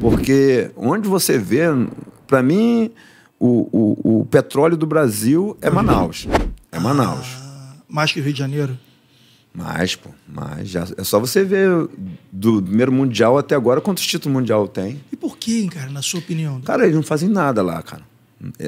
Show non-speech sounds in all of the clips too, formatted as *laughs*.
Porque onde você vê, para mim, o, o, o, petróleo do Brasil é Manaus. É Manaus. Ah, mais que o Rio de Janeiro? Mais, pô. Mais. Já, é só você ver do primeiro mundial até agora quantos títulos mundial tem. E por que, cara, na sua opinião? Cara, eles não fazem nada lá, cara.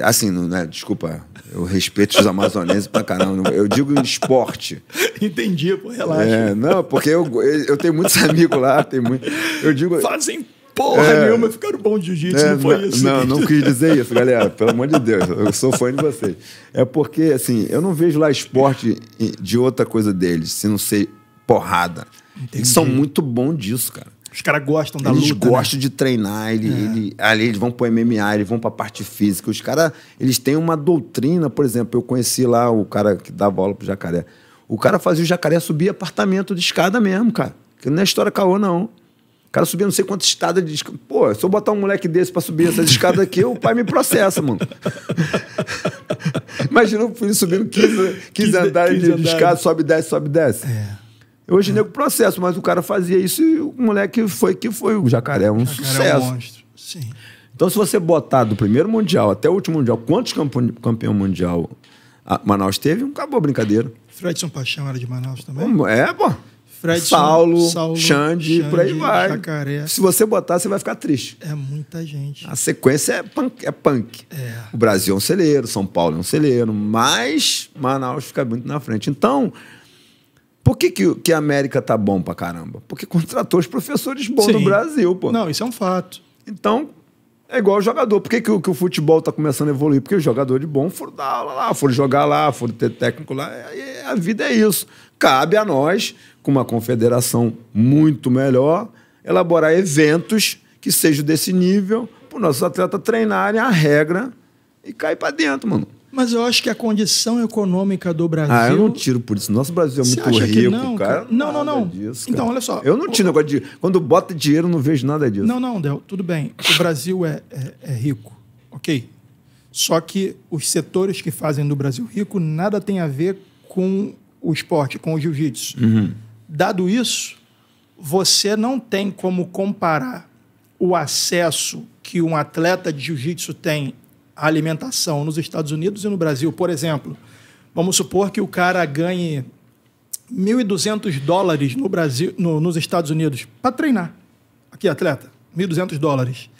Assim, não, né? Desculpa, eu respeito os amazonenses pra caramba. Eu digo esporte. *laughs* Entendi, pô, relaxa. É, não, porque eu, eu tenho muitos amigos lá, tem muito. Eu digo. Fazem porra é, nenhuma, ficaram bom de jiu-jitsu, é, não foi isso. Não, não quis dizer isso, galera, pelo amor de Deus, eu sou fã de vocês. É porque, assim, eu não vejo lá esporte de outra coisa deles, se não ser porrada. Entendi. Eles são muito bons disso, cara. Os caras gostam da eles luta. Eles né? gostam né? de treinar, ele, é. ele, ali eles vão pro MMA, eles vão pra parte física. Os caras, eles têm uma doutrina, por exemplo, eu conheci lá o cara que dava aula pro jacaré. O cara fazia o jacaré subir apartamento de escada mesmo, cara. Que não é história caô, não cara subia não sei quantas escadas de escada. Pô, se eu botar um moleque desse para subir essas escadas aqui, o pai me processa, mano. *laughs* Imagina o filho subindo 15, 15 andares de, escada, sobe, desce, sobe, desce. É. Hoje é. nego processo, mas o cara fazia isso e o moleque foi que foi. O jacaré é um jacaré sucesso. É um monstro. Sim. Então, se você botar do primeiro mundial até o último mundial, quantos campeão mundial Manaus teve? Não acabou a brincadeira. Fredson Paixão era de Manaus também? É, pô. Fred, Saulo, Saulo Xande, Xande, por aí vai. Jacaré. Se você botar, você vai ficar triste. É muita gente. A sequência é punk. É punk. É. O Brasil é um celeiro, São Paulo é um celeiro, mas Manaus fica muito na frente. Então, por que, que, que a América tá bom pra caramba? Porque contratou os professores bons Sim. do Brasil, pô. Não, isso é um fato. Então, é igual o jogador. Por que, que, o, que o futebol está começando a evoluir? Porque o jogador de bom foram dar aula lá, foram jogar lá, foram ter técnico lá. a vida é isso. Cabe a nós com uma confederação muito melhor, elaborar eventos que sejam desse nível para os nossos atletas treinarem a regra e cair para dentro, mano. Mas eu acho que a condição econômica do Brasil. Ah, eu não tiro por isso. Nosso Brasil é muito rico, não, cara. cara. Não, não, não. Disso, então, olha só. Eu não tiro o... negócio de. Quando bota dinheiro, não vejo nada disso. Não, não, Del, tudo bem. O Brasil é, é, é rico, ok? Só que os setores que fazem do Brasil rico nada tem a ver com o esporte, com o jiu-jitsu. Uhum. Dado isso, você não tem como comparar o acesso que um atleta de jiu-jitsu tem à alimentação nos Estados Unidos e no Brasil. Por exemplo, vamos supor que o cara ganhe 1.200 dólares no Brasil, no, nos Estados Unidos para treinar. Aqui, atleta, 1.200 dólares.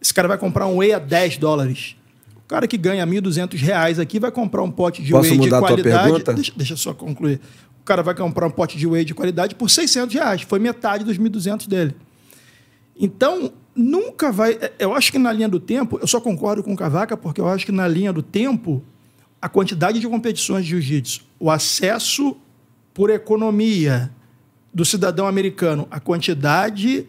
Esse cara vai comprar um whey a 10 dólares. O cara que ganha 1.200 reais aqui vai comprar um pote de Posso whey de qualidade. Deixa, deixa só concluir cara vai comprar um pote de whey de qualidade por 600 reais. Foi metade dos 1.200 dele. Então, nunca vai... É, eu acho que na linha do tempo... Eu só concordo com o Cavaca porque eu acho que na linha do tempo a quantidade de competições de jiu-jitsu, o acesso por economia do cidadão americano, a quantidade...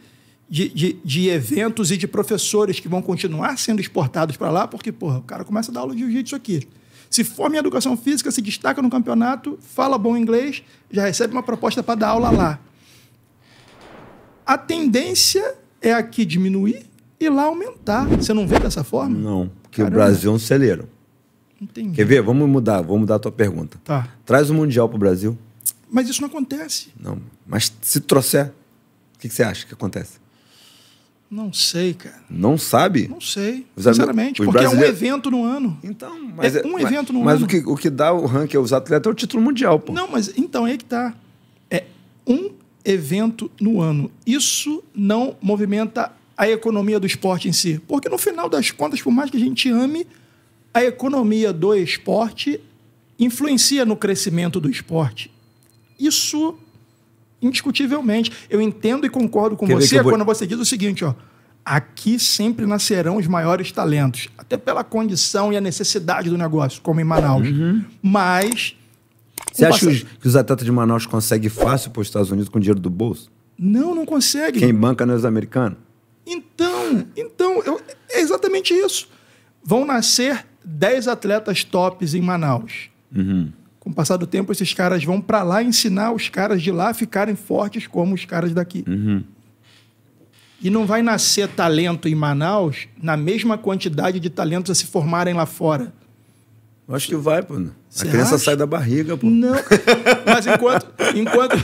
De, de, de, eventos e de professores que vão continuar sendo exportados para lá, porque, porra, o cara começa a dar aula de jiu-jitsu aqui. Se forma em educação física, se destaca no campeonato, fala bom inglês, já recebe uma proposta para dar aula lá. A tendência é aqui diminuir e lá aumentar. Você não vê dessa forma? Não, porque Caramba. o Brasil é um celeiro. Entendi. Quer ver? Vamos mudar, vamos mudar a tua pergunta. Tá. Traz o Mundial para o Brasil. Mas isso não acontece. Não, mas se trouxer, o que, que você acha que acontece? Não sei, cara. Não sabe? Não sei, sinceramente, porque brasileiros... é um evento no ano. Então, é mas é um evento no mas ano. Mas o que, o que dá o ranking aos atletas é o título mundial, pô. Não, mas então aí é que tá. É um evento no ano. Isso não movimenta a economia do esporte em si, porque no final das contas, por mais que a gente ame, a economia do esporte influencia no crescimento do esporte. Isso indiscutivelmente. Eu entendo e concordo com Quer você vou... quando você diz o seguinte, ó. Aqui sempre nascerão os maiores talentos, até pela condição e a necessidade do negócio, como em Manaus. Uhum. Mas. Você acha que, os, que os atletas de Manaus conseguem fácil para os Estados Unidos com dinheiro do bolso? Não, não consegue. Quem banca não é os americanos? Então, então eu, é exatamente isso. Vão nascer 10 atletas tops em Manaus. Uhum. Com o passar do tempo, esses caras vão para lá ensinar os caras de lá a ficarem fortes como os caras daqui. Uhum. E não vai nascer talento em Manaus na mesma quantidade de talentos a se formarem lá fora. Eu acho que vai, pô. Cê a criança acha? sai da barriga, pô. Não. Mas enquanto, enquanto,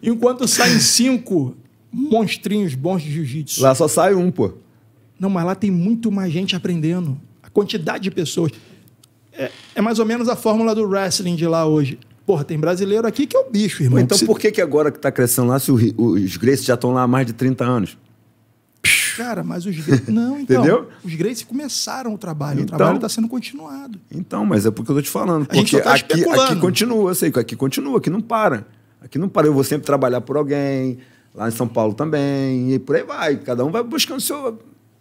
enquanto saem cinco monstrinhos bons de jiu-jitsu. Lá só sai um, pô. Não, mas lá tem muito mais gente aprendendo. A quantidade de pessoas. É, é, mais ou menos a fórmula do wrestling de lá hoje. Porra, tem brasileiro aqui que é o bicho, irmão. Então por que, que agora que tá crescendo lá, se o, os Grace já estão lá há mais de 30 anos? Cara, mas os Grace. *laughs* Não, então. Entendeu? Os Grace começaram o trabalho. Então, o trabalho está sendo continuado. Então, mas é porque eu tô te falando. A gente tá aqui, aqui continua, sei que aqui continua, aqui não para. Aqui não para. Eu vou sempre trabalhar por alguém, lá em São Paulo também, e por aí vai. Cada um vai buscando seu,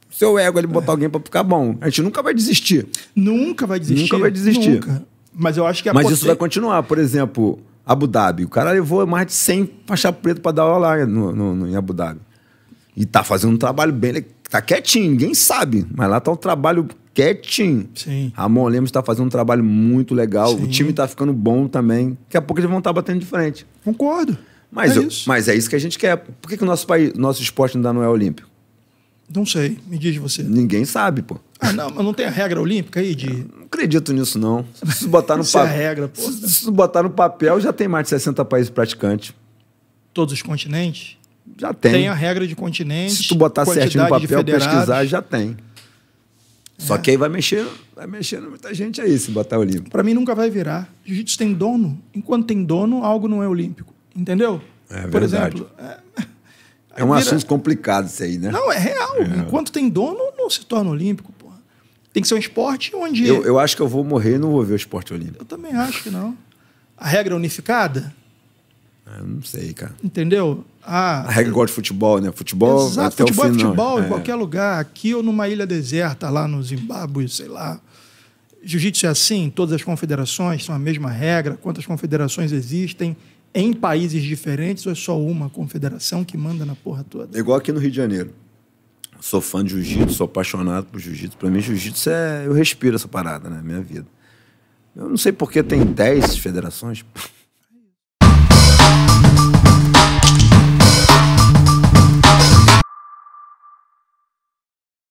seu ego ele botar é. alguém para ficar bom. A gente nunca vai desistir. Nunca vai desistir. Nunca vai desistir. Nunca. Mas eu acho que a Mas isso vai continuar, por exemplo, Abu Dhabi. O cara levou mais de 100 faixa preta para dar aula lá no, no, no, em Abu Dhabi. E tá fazendo um trabalho bem, tá quietinho, ninguém sabe, mas lá tá um trabalho quietinho. Sim. Ramon Lemos tá fazendo um trabalho muito legal, Sim. o time tá ficando bom também. Daqui a pouco eles vão estar tá batendo de frente. Concordo. Mas é, eu, mas é isso que a gente quer. Por que, que o nosso país, nosso esporte ainda não é olímpico? Não sei, me diz você. Ninguém sabe, pô. Ah, não, mas não tem a regra olímpica aí de. Não acredito nisso, não. Se botar no papel. *laughs* é regra, pô. Se botar no papel, já tem mais de 60 países praticantes. Todos os continentes? Já tem. Tem a regra de continentes. Se tu botar certinho no papel, pesquisar, já tem. É. Só que aí vai mexer, vai mexer muita gente aí, se botar olímpico. Para mim nunca vai virar. Jiu-jitsu tem dono. Enquanto tem dono, algo não é olímpico. Entendeu? É Por verdade. exemplo. É... *laughs* É um vira... assunto complicado isso aí, né? Não, é real. É. Enquanto tem dono, não se torna olímpico, porra. Tem que ser um esporte onde. Eu, eu acho que eu vou morrer e não vou ver o esporte olímpico. Eu também acho que não. A regra é unificada? Ah, eu não sei, cara. Entendeu? Ah, a regra igual de futebol, né? Futebol exato, até futebol o final. É futebol é. em é. qualquer lugar. Aqui ou numa ilha deserta, lá no Zimbábue, sei lá. Jiu-jitsu é assim, todas as confederações são a mesma regra, quantas confederações existem, em países diferentes ou é só uma confederação que manda na porra toda? É igual aqui no Rio de Janeiro. Sou fã de jiu-jitsu, sou apaixonado por jiu-jitsu. Para mim, jiu-jitsu é. Eu respiro essa parada, né? Minha vida. Eu não sei porque tem 10 federações.